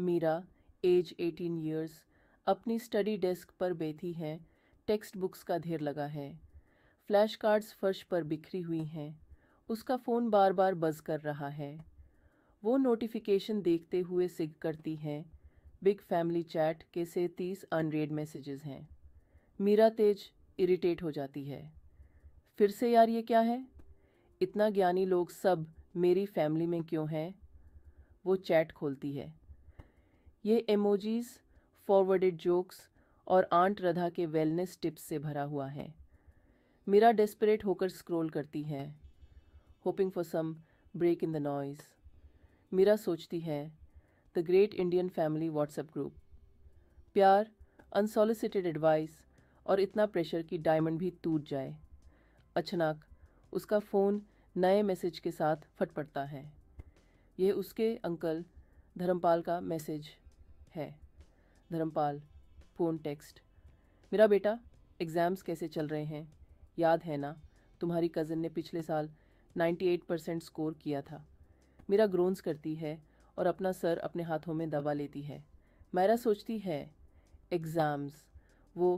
Meera age 18 years अपनी study desk पर बैठी है टेक्स्ट बुक्स का ढेर लगा है फ्लैश कार्ड्स फर्श पर बिखरी हुई हैं उसका फ़ोन बार बार बज कर रहा है वो नोटिफिकेशन देखते हुए सिग करती हैं बिग फैमिली चैट के से तीस अनरेड मैसेजेस हैं मीरा तेज इरिटेट हो जाती है फिर से यार ये क्या है इतना ज्ञानी लोग सब मेरी फैमिली में क्यों हैं वो चैट खोलती है ये एमोजीज फॉरवर्डेड जोक्स और आंट रधा के वेलनेस टिप्स से भरा हुआ है मीरा डेस्परेट होकर स्क्रॉल करती है hoping for some break in the noise Mira सोचती है the great Indian family WhatsApp group प्यार अनसॉलिसिटेड एडवाइस और इतना प्रेशर कि डायमंड भी टूट जाए अचानक उसका फ़ोन नए मैसेज के साथ फट पड़ता है यह उसके अंकल धर्मपाल का मैसेज है धर्मपाल फ़ोन टेक्स्ट मेरा बेटा एग्ज़ाम्स कैसे चल रहे हैं याद है ना तुम्हारी कज़न ने पिछले साल 98 परसेंट स्कोर किया था मेरा ग्रोन्स करती है और अपना सर अपने हाथों में दबा लेती है मैरा सोचती है एग्ज़ाम्स वो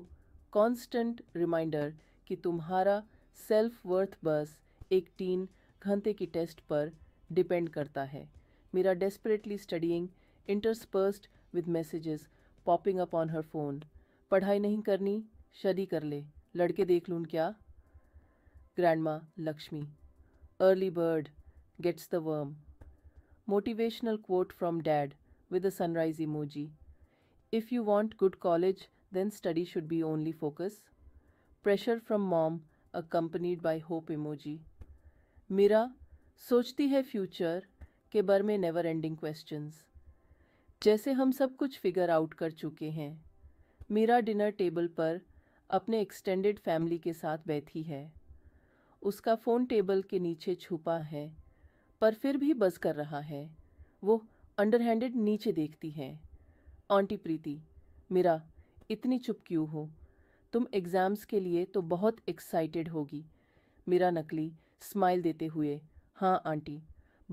कांस्टेंट रिमाइंडर कि तुम्हारा सेल्फ वर्थ बस एक तीन घंटे की टेस्ट पर डिपेंड करता है मेरा desperately studying interspersed with messages popping up on her phone पढ़ाई नहीं करनी शदी कर ले लड़के देख लूँ क्या grandma Lakshmi early bird gets the worm motivational quote from dad with a sunrise emoji if you want good college then study should be only focus pressure from mom accompanied by hope emoji Mira सोचती है future के बर में never ending question जैसे हम सब कुछ figure out कर चुके हैं मीरा डिनर टेबल पर अपने एक्सटेंडेड फैमिली के साथ बैठी है उसका फ़ोन टेबल के नीचे छुपा है पर फिर भी बज कर रहा है वो हैंडेड नीचे देखती है आंटी प्रीति मीरा इतनी चुप क्यों हो तुम एग्ज़ाम्स के लिए तो बहुत एक्साइटेड होगी मेरा नकली स्माइल देते हुए हाँ आंटी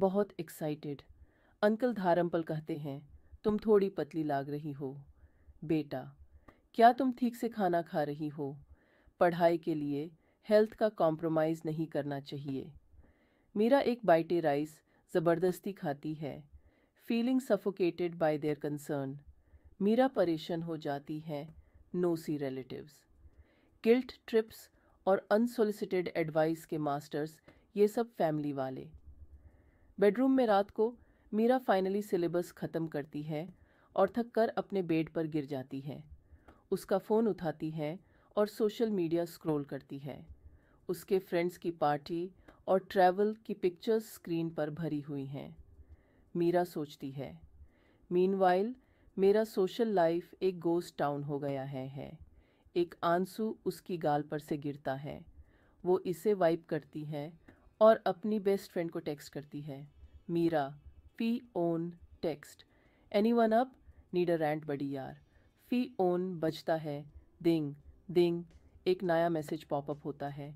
बहुत एक्साइटेड अंकल धारमपल कहते हैं तुम थोड़ी पतली लाग रही हो बेटा क्या तुम ठीक से खाना खा रही हो पढ़ाई के लिए हेल्थ का कॉम्प्रोमाइज़ नहीं करना चाहिए मेरा एक बाइटे राइस ज़बरदस्ती खाती है feeling suffocated by their concern Mira परेशान हो जाती है nosy relatives guilt trips और अनसोलिसिटेड एडवाइस के मास्टर्स ये सब फैमिली वाले बेडरूम में रात को मीरा फाइनली सिलेबस ख़त्म करती है और थक कर अपने बेड पर गिर जाती है उसका फ़ोन उठाती है और सोशल मीडिया स्क्रॉल करती है उसके फ्रेंड्स की पार्टी और ट्रैवल की पिक्चर्स स्क्रीन पर भरी हुई हैं मीरा सोचती है मीनवाइल मेरा सोशल लाइफ एक गोस्ट टाउन हो गया है, है एक आंसू उसकी गाल पर से गिरता है वो इसे वाइप करती है और अपनी बेस्ट फ्रेंड को टेक्स्ट करती है Mira phone text anyone up a and buddy यार फी ओन बजता है दिंग दिंग एक नया मैसेज पॉपअप होता है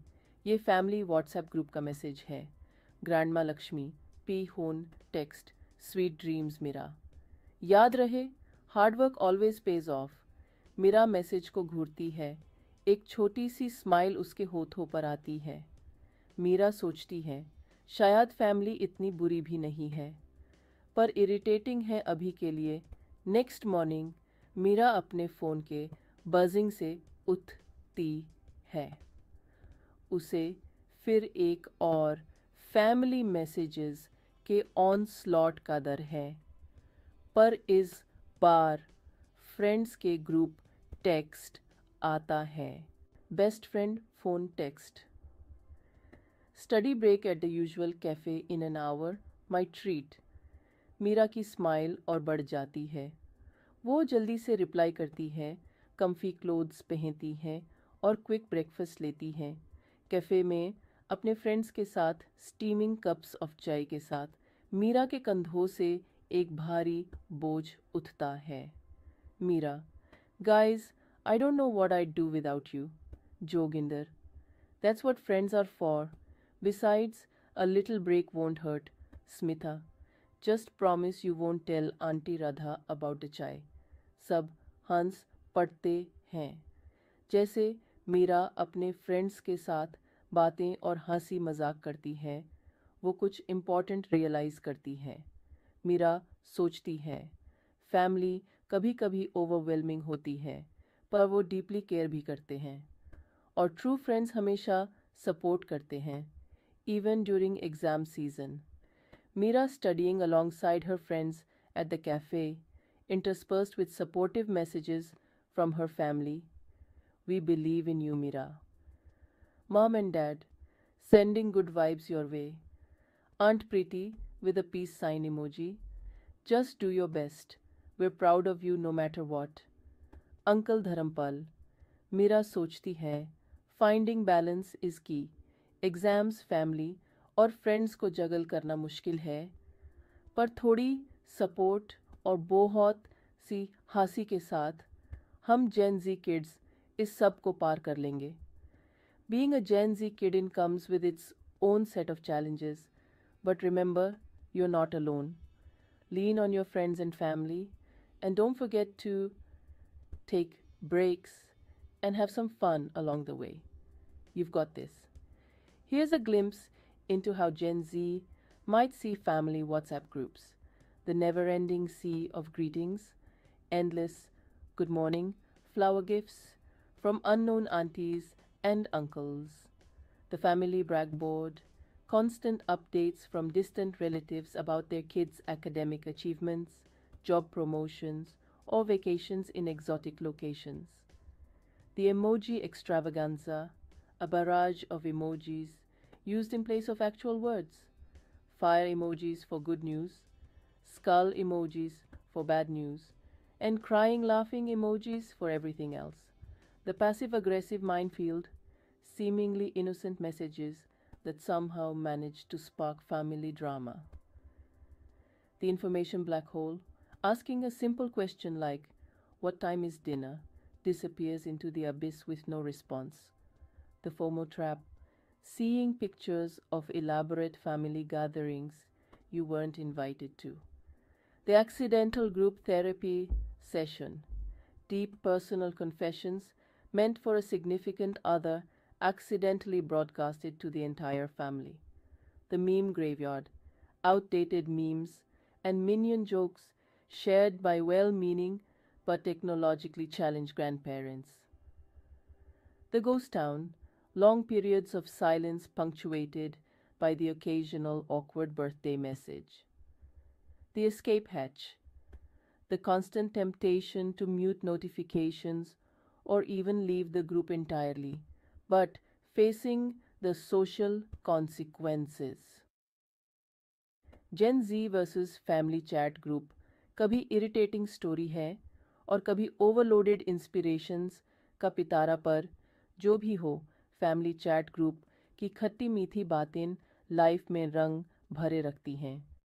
ये फैमिली व्हाट्सएप ग्रुप का मैसेज है grandma Lakshmi phone text sweet dreams Mira याद रहे hard work always pays off Mira message को घूरती है एक छोटी सी स्माइल उसके होठों पर आती है मीरा सोचती है शायद फैमिली इतनी बुरी भी नहीं है पर इरिटेटिंग है अभी के लिए नेक्स्ट मॉर्निंग मीरा अपने फ़ोन के बजिंग से उठती है उसे फिर एक और फैमिली मैसेजेस के ऑन स्लॉट का दर है पर इस बार फ्रेंड्स के ग्रुप टेक्स्ट आता है best friend phone text study break at the usual cafe in an hour my treat Mira की स्माइल और बढ़ जाती है वो जल्दी से रिप्लाई करती है कम्फी क्लोथ्स पहनती हैं और क्विक ब्रेकफास्ट लेती हैं कैफ़े में अपने फ्रेंड्स के साथ स्टीमिंग कप्स ऑफ चाय के साथ मीरा के कंधों से एक भारी बोझ उठता है Mira guys I don't know what I do without you Joginder that's what friends are for besides a little break won't hurt Smitha just promise you won't tell aunty Radha about the chai सब हंस पढ़ते हैं जैसे मीरा अपने फ्रेंड्स के साथ बातें और हंसी मजाक करती है वो कुछ इम्पॉर्टेंट रियलाइज़ करती है मीरा सोचती है फैमिली कभी कभी ओवरवेलमिंग होती है पर वो डीपली केयर भी करते हैं और ट्रू फ्रेंड्स हमेशा सपोर्ट करते हैं even during exam season Mira studying alongside her friends at the cafe, interspersed with supportive messages from her family. We believe in you, Mira. Mom and Dad, sending good vibes your way. Aunt Preeti with a peace sign emoji. Just do your best. We're proud of you no matter what. Uncle Dharampal, Mira sochti hai. Finding balance is key. Exams, family, और friends को juggle करना मुश्किल है पर थोड़ी support और बहुत सी हंसी के साथ हम जेन जी किड्स इस सब को पार कर लेंगे being a Gen Z kid in comes with its own set of challenges but remember you not alone lean on your friends and family and don't forget to take breaks and have some fun along the way you got this here's a glimpse into how Gen Z might see family WhatsApp groups, the never ending sea of greetings, endless good morning, flower gifts from unknown aunties and uncles, the family brag board, constant updates from distant relatives about their kids' academic achievements, job promotions, or vacations in exotic locations. The emoji extravaganza, a barrage of emojis used in place of actual words, fire emojis for good news, skull emojis for bad news, and crying laughing emojis for everything else. The passive aggressive minefield, seemingly innocent messages that somehow manage to spark family drama. The information black hole, asking a simple question like, What time is dinner? disappears into the abyss with no response. The FOMO trap, seeing pictures of elaborate family gatherings you weren't invited to, the accidental group therapy session, deep personal confessions meant for a significant other accidentally broadcasted to the entire family, the meme graveyard, outdated memes, and minion jokes shared by well meaning but technologically challenged grandparents. The ghost town long periods of silence punctuated by the occasional awkward birthday message. The escape hatch, the constant temptation to mute notifications or even leave the group entirely, but facing the social consequences. Gen Z versus Family Chat Group kabi irritating story hai or kabi overloaded inspirations का पितारा पर जो भी family chat group की खट्टी मीठी बातें life में रंग भरे रखती हैं